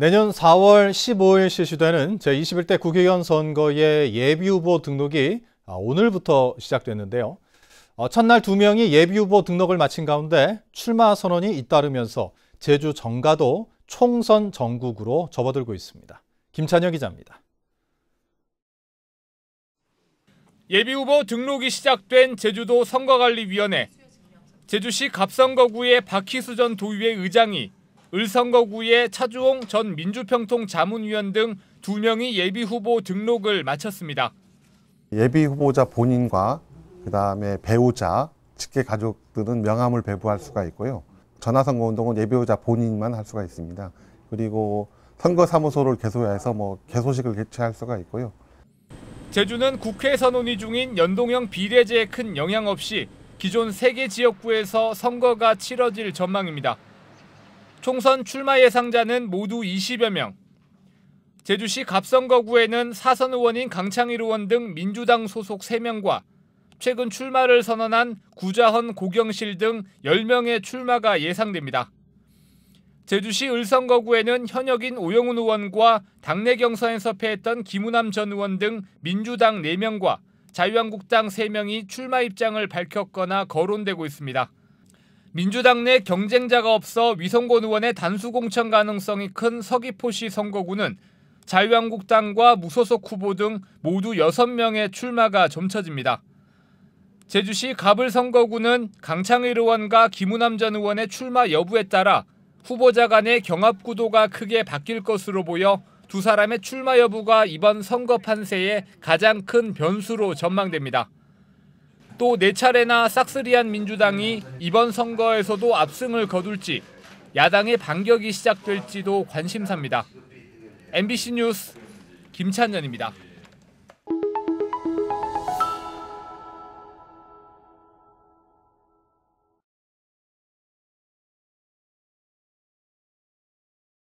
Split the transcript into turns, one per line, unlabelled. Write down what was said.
내년 4월 15일 실시되는 제21대 국회의원 선거의 예비후보 등록이 아, 오늘부터 시작됐는데요. 어, 첫날 두명이 예비후보 등록을 마친 가운데 출마 선언이 잇따르면서 제주 정가도 총선 전국으로 접어들고 있습니다. 김찬혁 기자입니다.
예비후보 등록이 시작된 제주도 선거관리위원회 제주시 갑선거구의 박희수 전 도의회 의장이 을성거구의 차주홍 전 민주평통 자문위원 등 두명이 예비후보 등록을 마쳤습니다.
예비후보자 본인과 그다음에 배우자, 직계 가족들은 명함을 배부할 수가 있고요. 전화선거운동은 예비후보자 본인만 할 수가 있습니다. 그리고 선거사무소를 개소해서 뭐 개소식을 개최할 수가 있고요.
제주는 국회에서 논 중인 연동형 비례제에 큰 영향 없이 기존 3개 지역구에서 선거가 치러질 전망입니다. 총선 출마 예상자는 모두 20여 명. 제주시 갑선거구에는 사선 의원인 강창일 의원 등 민주당 소속 3명과 최근 출마를 선언한 구자헌 고경실 등 10명의 출마가 예상됩니다. 제주시 을선거구에는 현역인 오영훈 의원과 당내 경선에서 패했던 김우남 전 의원 등 민주당 4명과 자유한국당 3명이 출마 입장을 밝혔거나 거론되고 있습니다. 민주당 내 경쟁자가 없어 위성권 의원의 단수 공천 가능성이 큰 서귀포시 선거구는 자유한국당과 무소속 후보 등 모두 6명의 출마가 점쳐집니다. 제주시 갑을 선거구는 강창일 의원과 김우남 전 의원의 출마 여부에 따라 후보자 간의 경합 구도가 크게 바뀔 것으로 보여 두 사람의 출마 여부가 이번 선거 판세에 가장 큰 변수로 전망됩니다. 또네 차례나 싹쓸이한 민주당이 이번 선거에서도 압승을 거둘지 야당의 반격이 시작될지도 관심사입니다. MBC 뉴스 김찬연입니다.